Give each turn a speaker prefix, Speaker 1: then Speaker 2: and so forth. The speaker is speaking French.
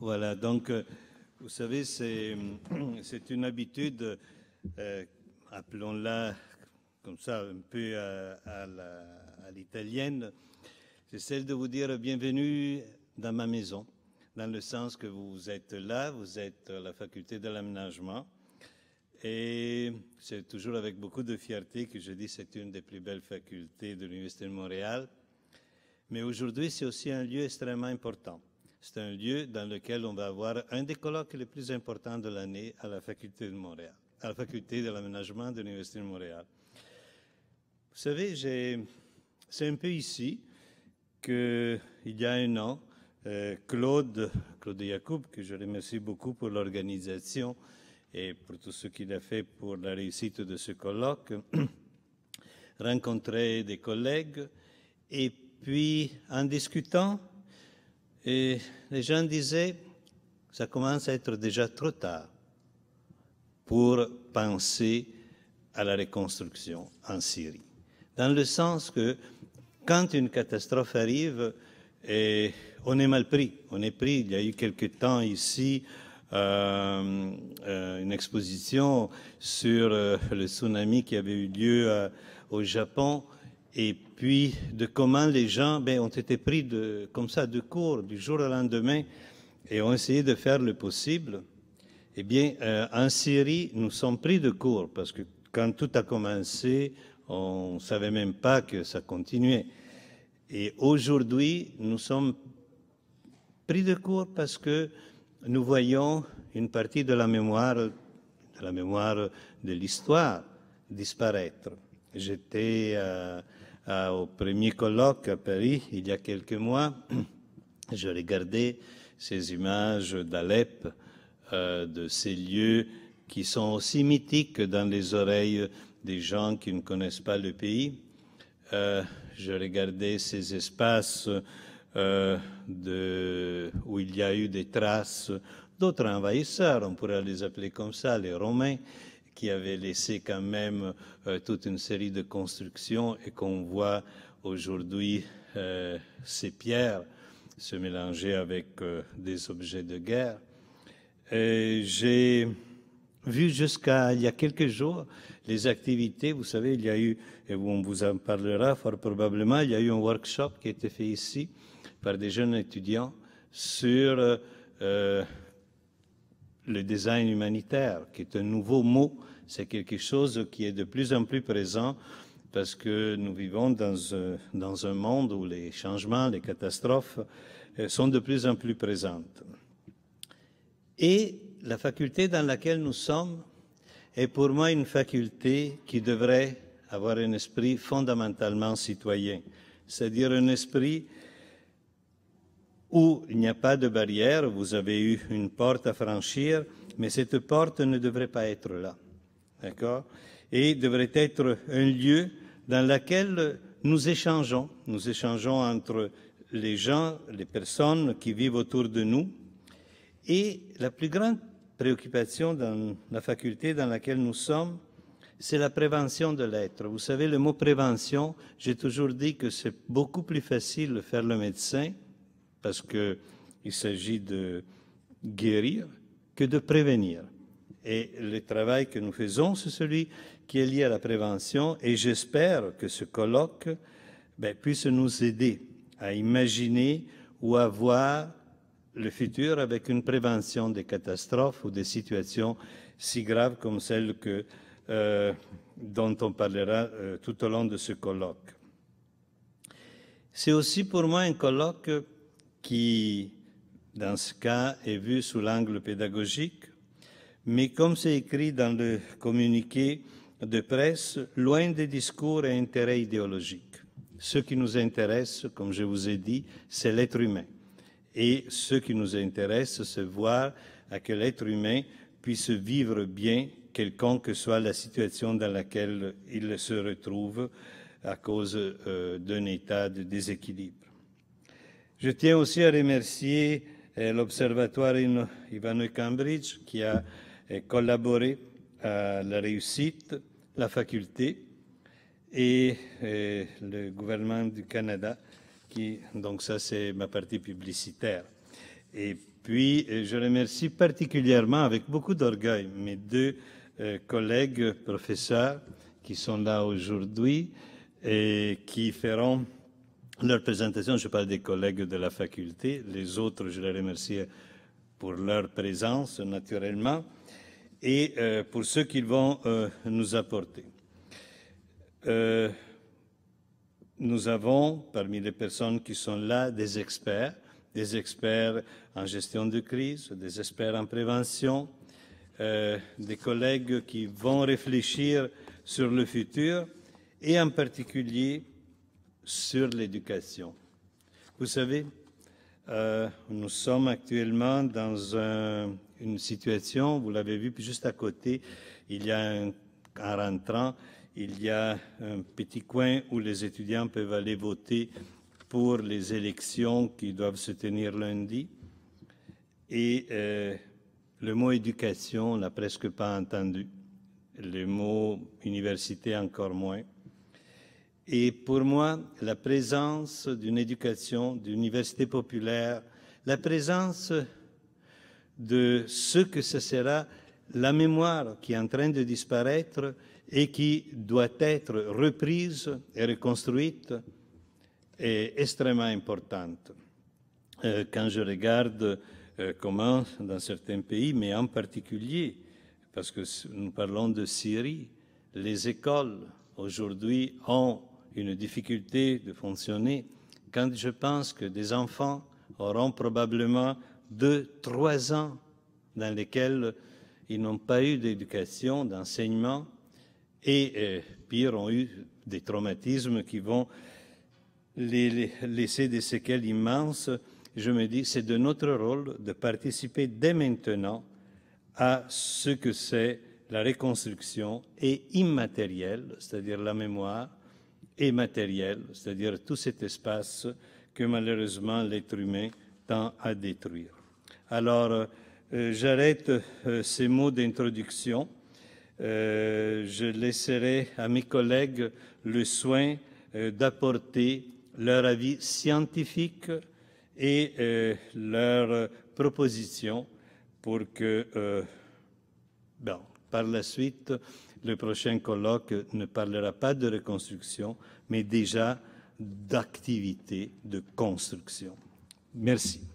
Speaker 1: Voilà, donc, euh, vous savez, c'est une habitude, euh, appelons-la comme ça, un peu à, l'italienne, c'est celle de vous dire bienvenue dans ma maison, dans le sens que vous êtes là, vous êtes à la faculté de l'aménagement. Et c'est toujours avec beaucoup de fierté que je dis c'est une des plus belles facultés de l'Université de Montréal. Mais aujourd'hui, c'est aussi un lieu extrêmement important. C'est un lieu dans lequel on va avoir un des colloques les plus importants de l'année à la faculté de Montréal, à la faculté de l'aménagement de l'Université de Montréal. Vous savez, c'est un peu ici qu'il y a un an, euh, Claude, Claude que je remercie beaucoup pour l'organisation et pour tout ce qu'il a fait pour la réussite de ce colloque, rencontrait des collègues et puis en discutant, et les gens disaient, que ça commence à être déjà trop tard pour penser à la reconstruction en Syrie. Dans le sens que quand une catastrophe arrive, et on est mal pris. On est pris. Il y a eu quelque temps ici euh, euh, une exposition sur euh, le tsunami qui avait eu lieu au Japon et puis de comment les gens ben, ont été pris de, comme ça de court du jour au lendemain et ont essayé de faire le possible. Eh bien, euh, en Syrie, nous sommes pris de court parce que quand tout a commencé, on ne savait même pas que ça continuait. Et aujourd'hui, nous sommes pris de court parce que nous voyons une partie de la mémoire, de la mémoire de l'histoire disparaître. J'étais à euh, euh, au premier colloque à Paris il y a quelques mois, je regardais ces images d'Alep, euh, de ces lieux qui sont aussi mythiques dans les oreilles des gens qui ne connaissent pas le pays. Euh, je regardais ces espaces de, où il y a eu des traces d'autres envahisseurs, on pourrait les appeler comme ça, les Romains, qui avait laissé quand même euh, toute une série de constructions et qu'on voit aujourd'hui euh, ces pierres se mélanger avec euh, des objets de guerre. J'ai vu jusqu'à il y a quelques jours les activités, vous savez, il y a eu, et on vous en parlera fort probablement, il y a eu un workshop qui a été fait ici par des jeunes étudiants sur le design humanitaire, qui est un nouveau mot, c'est quelque chose qui est de plus en plus présent parce que nous vivons dans un, dans un monde où les changements, les catastrophes euh, sont de plus en plus présentes. Et la faculté dans laquelle nous sommes est pour moi une faculté qui devrait avoir un esprit fondamentalement citoyen, c'est-à-dire un esprit où il n'y a pas de barrière, vous avez eu une porte à franchir, mais cette porte ne devrait pas être là. D'accord Et devrait être un lieu dans lequel nous échangeons. Nous échangeons entre les gens, les personnes qui vivent autour de nous. Et la plus grande préoccupation dans la faculté dans laquelle nous sommes, c'est la prévention de l'être. Vous savez, le mot prévention, j'ai toujours dit que c'est beaucoup plus facile de faire le médecin parce qu'il s'agit de guérir que de prévenir. Et le travail que nous faisons, c'est celui qui est lié à la prévention, et j'espère que ce colloque ben, puisse nous aider à imaginer ou à voir le futur avec une prévention des catastrophes ou des situations si graves comme celles que, euh, dont on parlera euh, tout au long de ce colloque. C'est aussi pour moi un colloque qui, dans ce cas, est vu sous l'angle pédagogique, mais comme c'est écrit dans le communiqué de presse, loin des discours et intérêts idéologiques. Ce qui nous intéresse, comme je vous ai dit, c'est l'être humain. Et ce qui nous intéresse, c'est voir à quel être humain puisse vivre bien, quelconque soit la situation dans laquelle il se retrouve à cause euh, d'un état de déséquilibre. Je tiens aussi à remercier euh, l'Observatoire Ivano-Cambridge qui a euh, collaboré à la réussite, la faculté et euh, le gouvernement du Canada qui, donc ça c'est ma partie publicitaire. Et puis, je remercie particulièrement, avec beaucoup d'orgueil, mes deux collègues professeurs qui sont là aujourd'hui et qui feront leur présentation. Je parle des collègues de la faculté. Les autres, je les remercie pour leur présence, naturellement, et euh, pour ce qu'ils vont euh, nous apporter. Euh, nous avons, parmi les personnes qui sont là, des experts, des experts en gestion de crise, des experts en prévention, des collègues qui vont réfléchir sur le futur, et en particulier sur l'éducation. Vous savez, euh, nous sommes actuellement dans une situation, vous l'avez vu, juste à côté, il y a un, en rentrant, il y a un petit coin où les étudiants peuvent aller voter pour les élections qui doivent se tenir lundi. Et euh, le mot éducation, on n'a presque pas entendu. Le mot université, encore moins. Et pour moi, la présence d'une éducation, d'université populaire, la présence de ce que ce sera la mémoire qui est en train de disparaître et qui doit être reprise et reconstruite est extrêmement importante. Euh, quand je regarde euh, comment dans certains pays, mais en particulier, parce que nous parlons de Syrie, les écoles aujourd'hui ont une difficulté de fonctionner quand je pense que des enfants auront probablement deux, trois ans dans lesquels ils n'ont pas eu d'éducation, d'enseignement, et euh, pire, ont eu des traumatismes qui vont laisser des séquelles immenses. Je me dis, c'est de notre rôle de participer dès maintenant à ce que c'est la reconstruction et immatérielle, c'est-à-dire la mémoire, et matériel, c'est-à-dire tout cet espace que malheureusement l'être humain tend à détruire. Alors, euh, j'arrête euh, ces mots d'introduction. Euh, je laisserai à mes collègues le soin d'apporter leur avis scientifique et leur propositions pour que, bon, par la suite, le prochain colloque ne parlera pas de reconstruction, mais déjà d'activité de construction. Merci.